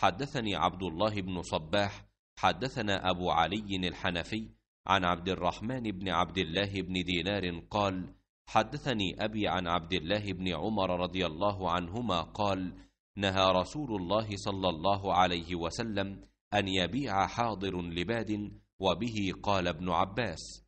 حدثني عبد الله بن صباح حدثنا أبو علي الحنفي عن عبد الرحمن بن عبد الله بن دينار قال حدثني أبي عن عبد الله بن عمر رضي الله عنهما قال نهى رسول الله صلى الله عليه وسلم أن يبيع حاضر لباد وبه قال ابن عباس